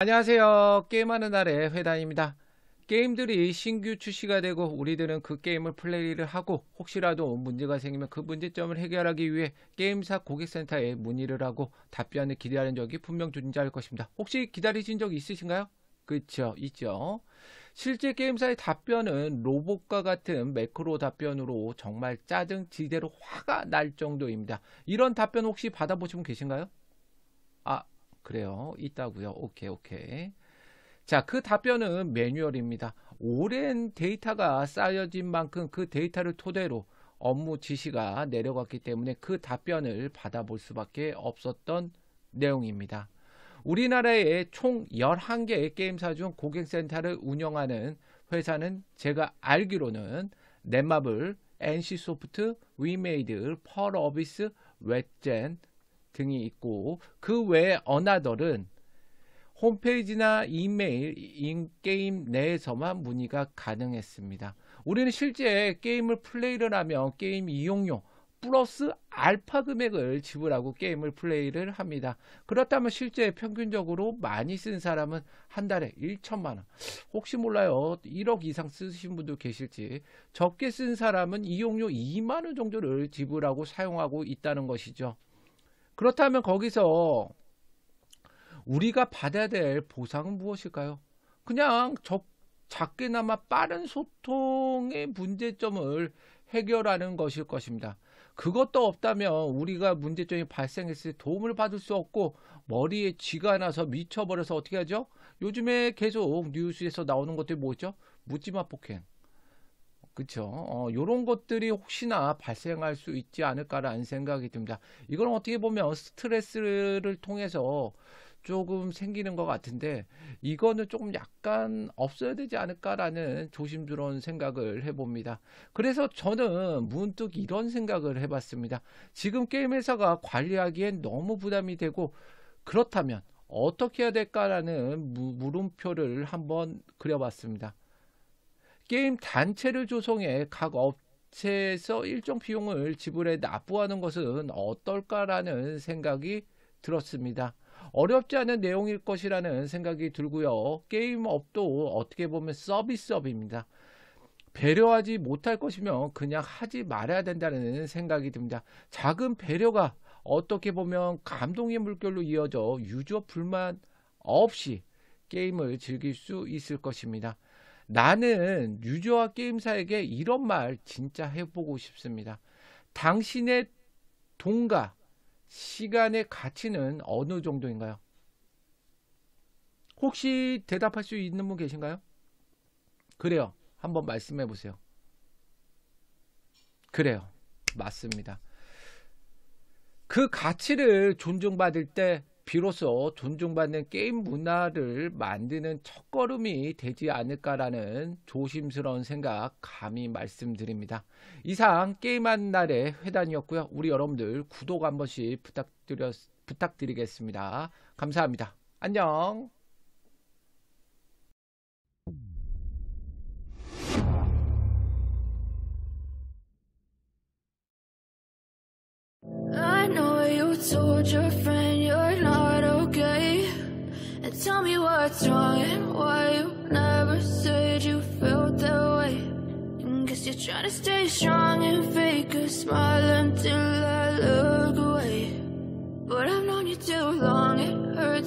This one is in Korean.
안녕하세요. 게임하는 날의 회단입니다. 게임들이 신규 출시가 되고 우리들은 그 게임을 플레이를 하고 혹시라도 문제가 생기면 그 문제점을 해결하기 위해 게임사 고객센터에 문의를 하고 답변을 기대하는 적이 분명 존재할 것입니다. 혹시 기다리신 적 있으신가요? 그쵸, 있죠. 실제 게임사의 답변은 로봇과 같은 매크로 답변으로 정말 짜증 지대로 화가 날 정도입니다. 이런 답변 혹시 받아보시면 계신가요? 아, 그래요. 있다고요. 오케이, 오케이. 자, 그 답변은 매뉴얼입니다. 오랜 데이터가 쌓여진 만큼 그 데이터를 토대로 업무 지시가 내려갔기 때문에 그 답변을 받아볼 수밖에 없었던 내용입니다. 우리나라에 총 11개의 게임사 중 고객센터를 운영하는 회사는 제가 알기로는 넷마블, NC소프트, 위메이드, 펄어비스, 웹젠, 등이 있고 그 외에 어나더는 홈페이지나 이메일, 인게임 내에서만 문의가 가능했습니다. 우리는 실제 게임을 플레이를 하면 게임 이용료 플러스 알파 금액을 지불하고 게임을 플레이를 합니다. 그렇다면 실제 평균적으로 많이 쓴 사람은 한 달에 1천만 원. 혹시 몰라요. 1억 이상 쓰신 분도 계실지. 적게 쓴 사람은 이용료 2만 원 정도를 지불하고 사용하고 있다는 것이죠. 그렇다면 거기서 우리가 받아야 될 보상은 무엇일까요? 그냥 적, 작게나마 빠른 소통의 문제점을 해결하는 것일 것입니다. 그것도 없다면 우리가 문제점이 발생했을 때 도움을 받을 수 없고 머리에 쥐가 나서 미쳐버려서 어떻게 하죠? 요즘에 계속 뉴스에서 나오는 것들이 뭐죠? 묻지마 폭행. 그렇죠. 어, 이런 것들이 혹시나 발생할 수 있지 않을까라는 생각이 듭니다. 이건 어떻게 보면 스트레스를 통해서 조금 생기는 것 같은데 이거는 조금 약간 없어야 되지 않을까라는 조심스러운 생각을 해봅니다. 그래서 저는 문득 이런 생각을 해봤습니다. 지금 게임 회사가 관리하기엔 너무 부담이 되고 그렇다면 어떻게 해야 될까라는 물음표를 한번 그려봤습니다. 게임 단체를 조성해 각 업체에서 일정 비용을 지불해 납부하는 것은 어떨까라는 생각이 들었습니다. 어렵지 않은 내용일 것이라는 생각이 들고요. 게임업도 어떻게 보면 서비스업입니다. 배려하지 못할 것이면 그냥 하지 말아야 된다는 생각이 듭니다. 작은 배려가 어떻게 보면 감동의 물결로 이어져 유저 불만 없이 게임을 즐길 수 있을 것입니다. 나는 유저와 게임사에게 이런 말 진짜 해보고 싶습니다. 당신의 돈과 시간의 가치는 어느 정도인가요? 혹시 대답할 수 있는 분 계신가요? 그래요. 한번 말씀해 보세요. 그래요. 맞습니다. 그 가치를 존중받을 때 비로소 존중받는 게임 문화를 만드는 첫걸음이 되지 않을까라는 조심스러운 생각 감히 말씀드립니다. 이상 게임한 날의 회단이었고요. 우리 여러분들 구독 한 번씩 부탁드려, 부탁드리겠습니다. 감사합니다. 안녕. told you tell me what's wrong and why you never said you felt that way. I guess you're trying to stay strong and fake a smile until I look away. But I've known you too long, it hurts.